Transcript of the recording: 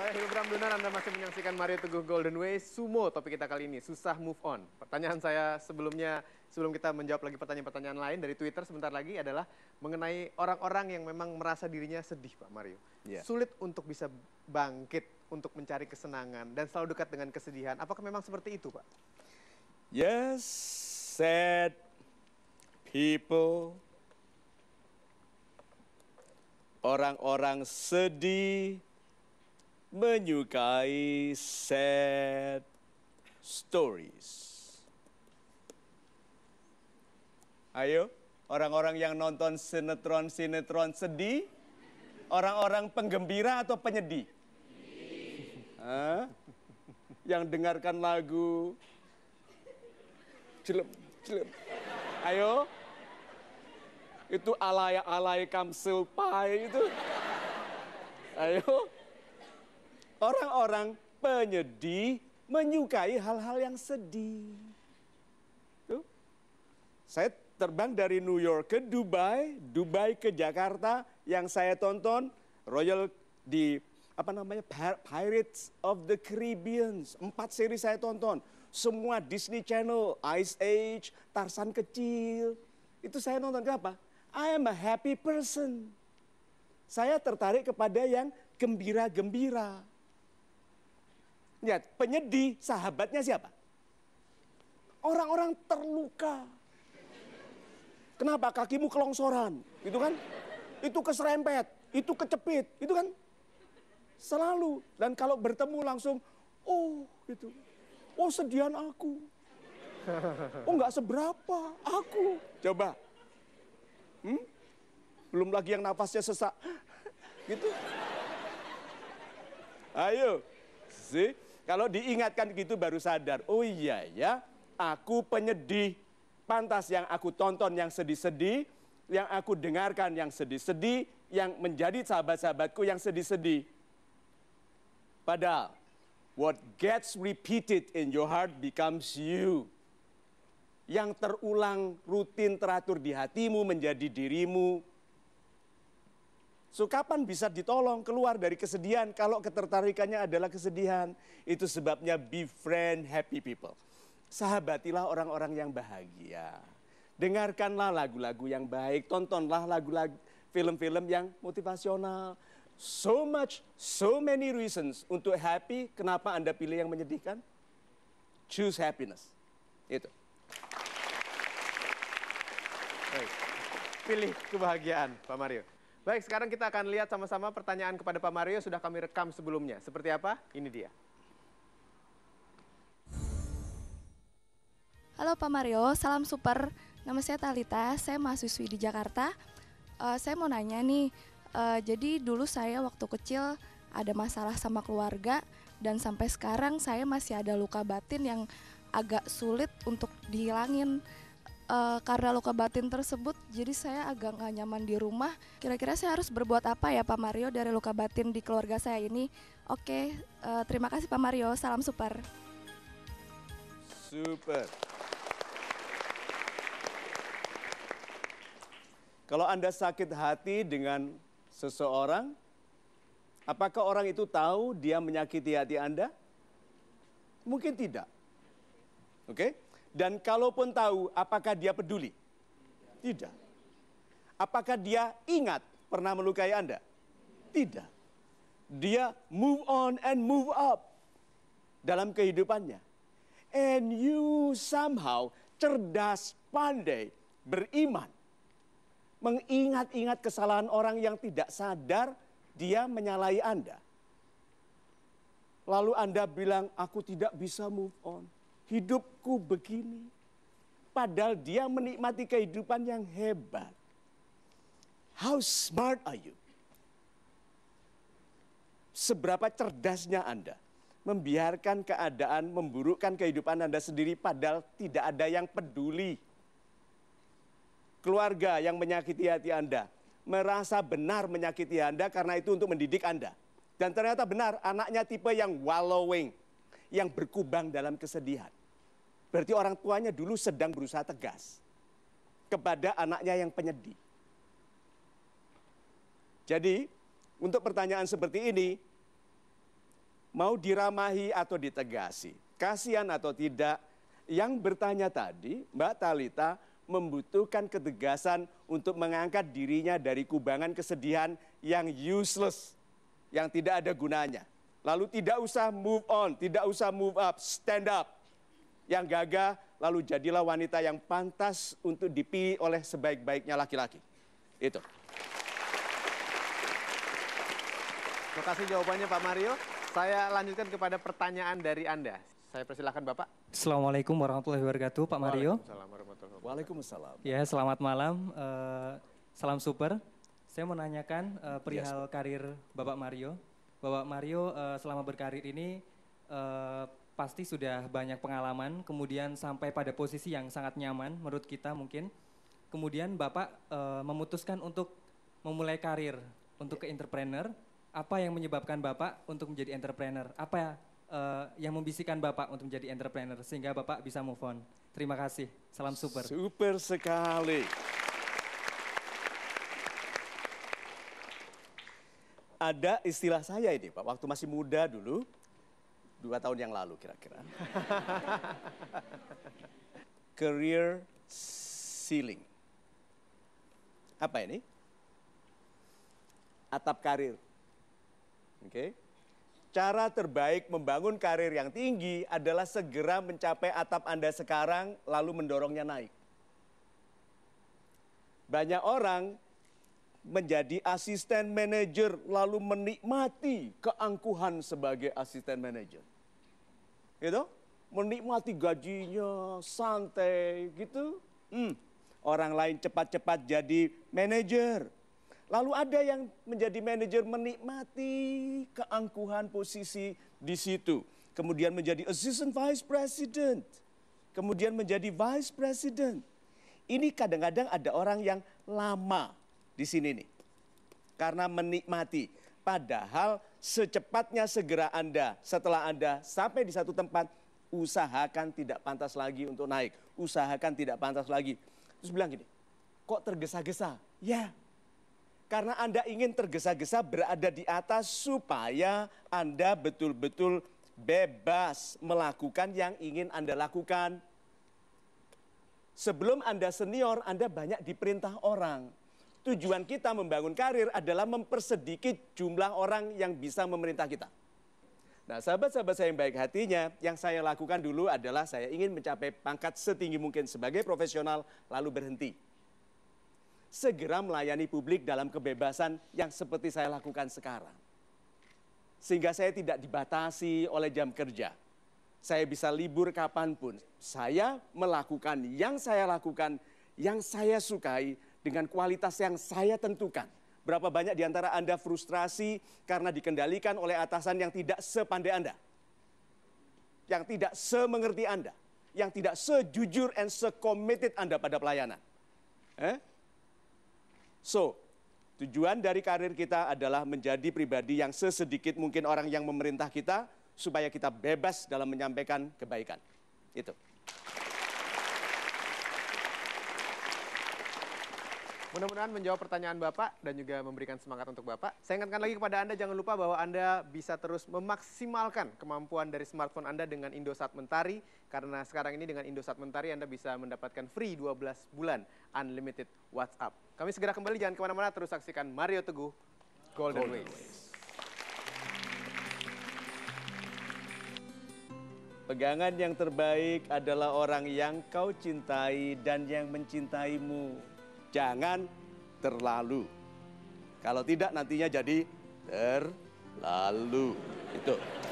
Saya Hilbram Dunar, Anda masih menyaksikan Mario Teguh Golden Way. Sumo topik kita kali ini, susah move on. Pertanyaan saya sebelumnya, sebelum kita menjawab lagi pertanyaan-pertanyaan lain dari Twitter sebentar lagi adalah mengenai orang-orang yang memang merasa dirinya sedih Pak Mario. Yeah. Sulit untuk bisa bangkit, untuk mencari kesenangan, dan selalu dekat dengan kesedihan. Apakah memang seperti itu Pak? Yes, sad people, orang-orang sedih, menyukai sad stories. Ayo, orang-orang yang nonton sinetron-sinetron sedih, orang-orang penggembira atau penyedih? Yang dengarkan lagu Ayo. Itu alay-alay kamsul pai itu. Ayo. Orang-orang penyedih menyukai hal-hal yang sedih. Tuh. Saya terbang dari New York ke Dubai, Dubai ke Jakarta, yang saya tonton Royal di apa namanya Pirates of the Caribbean. Empat seri saya tonton. Semua Disney Channel, Ice Age, Tarzan kecil. Itu saya nonton kenapa? I am a happy person. Saya tertarik kepada yang gembira-gembira lihat penyedih sahabatnya siapa? Orang-orang terluka. Kenapa kakimu kelongsoran? Gitu kan? Itu keserempet, itu kecepit, itu kan? Selalu. Dan kalau bertemu langsung, oh gitu. Oh sedian aku. Oh nggak seberapa, aku. Coba. Hmm? Belum lagi yang nafasnya sesak. Gitu. Ayo, sih. Kalau diingatkan gitu baru sadar, oh iya ya, aku penyedih. Pantas yang aku tonton yang sedih-sedih, yang aku dengarkan yang sedih-sedih, yang menjadi sahabat-sahabatku yang sedih-sedih. Padahal, what gets repeated in your heart becomes you. Yang terulang rutin teratur di hatimu menjadi dirimu, So kapan bisa ditolong keluar dari kesedihan kalau ketertarikannya adalah kesedihan. Itu sebabnya befriend happy people. Sahabatilah orang-orang yang bahagia. Dengarkanlah lagu-lagu yang baik, tontonlah lagu-lagu film-film yang motivasional. So much, so many reasons untuk happy, kenapa Anda pilih yang menyedihkan? Choose happiness. Itu. Baik. Pilih kebahagiaan, Pak Mario. Baik, sekarang kita akan lihat sama-sama pertanyaan kepada Pak Mario sudah kami rekam sebelumnya. Seperti apa? Ini dia. Halo Pak Mario, salam super. Nama saya Talita, saya mahasiswi di Jakarta. Uh, saya mau nanya nih, uh, jadi dulu saya waktu kecil ada masalah sama keluarga dan sampai sekarang saya masih ada luka batin yang agak sulit untuk dihilangin uh, karena luka batin tersebut jadi saya agak nggak nyaman di rumah kira-kira saya harus berbuat apa ya Pak Mario dari luka batin di keluarga saya ini oke uh, terima kasih Pak Mario salam super super kalau Anda sakit hati dengan seseorang apakah orang itu tahu dia menyakiti hati Anda mungkin tidak oke okay? Dan kalaupun tahu, apakah dia peduli? Tidak. Apakah dia ingat pernah melukai Anda? Tidak. Dia move on and move up dalam kehidupannya. And you somehow cerdas, pandai, beriman. Mengingat-ingat kesalahan orang yang tidak sadar dia menyalahi Anda. Lalu Anda bilang, aku tidak bisa move on hidupku begini. Padahal dia menikmati kehidupan yang hebat. How smart are you? Seberapa cerdasnya Anda membiarkan keadaan memburukkan kehidupan Anda sendiri padahal tidak ada yang peduli. Keluarga yang menyakiti hati Anda merasa benar menyakiti Anda karena itu untuk mendidik Anda. Dan ternyata benar anaknya tipe yang wallowing, yang berkubang dalam kesedihan. Berarti orang tuanya dulu sedang berusaha tegas kepada anaknya yang penyedih. Jadi, untuk pertanyaan seperti ini, mau diramahi atau ditegasi, kasihan atau tidak, yang bertanya tadi, Mbak Talita membutuhkan ketegasan untuk mengangkat dirinya dari kubangan kesedihan yang useless, yang tidak ada gunanya. Lalu tidak usah move on, tidak usah move up, stand up yang gagah, lalu jadilah wanita yang pantas untuk dipilih oleh sebaik-baiknya laki-laki. Itu. Terima kasih jawabannya Pak Mario. Saya lanjutkan kepada pertanyaan dari Anda. Saya persilahkan Bapak. Assalamualaikum warahmatullahi wabarakatuh Pak Mario. Waalaikumsalam warahmatullahi wabarakatuh. Waalaikumsalam. Ya, selamat malam. Uh, salam super. Saya menanyakan uh, eh, perihal yes. karir Bapak Mario. Bapak Mario uh, selama berkarir ini uh, pasti sudah banyak pengalaman, kemudian sampai pada posisi yang sangat nyaman menurut kita mungkin. Kemudian Bapak e, memutuskan untuk memulai karir untuk ke entrepreneur. Apa yang menyebabkan Bapak untuk menjadi entrepreneur? Apa uh, yang membisikkan Bapak untuk menjadi entrepreneur sehingga Bapak bisa move on? Terima kasih. Salam super. Super sekali. Ada istilah saya ini Pak, waktu masih muda dulu, dua tahun yang lalu kira-kira. Career ceiling. Apa ini? Atap karir. Oke. Okay. Cara terbaik membangun karir yang tinggi adalah segera mencapai atap Anda sekarang lalu mendorongnya naik. Banyak orang menjadi asisten manajer lalu menikmati keangkuhan sebagai asisten manajer. Gitu? Menikmati gajinya, santai gitu. Hmm. Orang lain cepat-cepat jadi manajer. Lalu ada yang menjadi manajer menikmati keangkuhan posisi di situ. Kemudian menjadi assistant vice president. Kemudian menjadi vice president. Ini kadang-kadang ada orang yang lama di sini nih. Karena menikmati. Padahal secepatnya segera Anda setelah Anda sampai di satu tempat, usahakan tidak pantas lagi untuk naik. Usahakan tidak pantas lagi. Terus bilang gini, kok tergesa-gesa? Ya, karena Anda ingin tergesa-gesa berada di atas supaya Anda betul-betul bebas melakukan yang ingin Anda lakukan. Sebelum Anda senior, Anda banyak diperintah orang tujuan kita membangun karir adalah mempersedikit jumlah orang yang bisa memerintah kita. Nah, sahabat-sahabat saya yang baik hatinya, yang saya lakukan dulu adalah saya ingin mencapai pangkat setinggi mungkin sebagai profesional, lalu berhenti. Segera melayani publik dalam kebebasan yang seperti saya lakukan sekarang. Sehingga saya tidak dibatasi oleh jam kerja. Saya bisa libur kapanpun. Saya melakukan yang saya lakukan, yang saya sukai, dengan kualitas yang saya tentukan. Berapa banyak di antara Anda frustrasi karena dikendalikan oleh atasan yang tidak sepandai Anda? Yang tidak semengerti Anda? Yang tidak sejujur and secommitted Anda pada pelayanan? Eh? So, tujuan dari karir kita adalah menjadi pribadi yang sesedikit mungkin orang yang memerintah kita, supaya kita bebas dalam menyampaikan kebaikan. Itu. Mudah-mudahan menjawab pertanyaan Bapak dan juga memberikan semangat untuk Bapak. Saya ingatkan lagi kepada Anda, jangan lupa bahwa Anda bisa terus memaksimalkan kemampuan dari smartphone Anda dengan Indosat Mentari. Karena sekarang ini dengan Indosat Mentari Anda bisa mendapatkan free 12 bulan unlimited WhatsApp. Kami segera kembali, jangan kemana-mana, terus saksikan Mario Teguh, Golden, Golden Ways. Pegangan yang terbaik adalah orang yang kau cintai dan yang mencintaimu. Jangan terlalu. Kalau tidak nantinya jadi terlalu. Itu.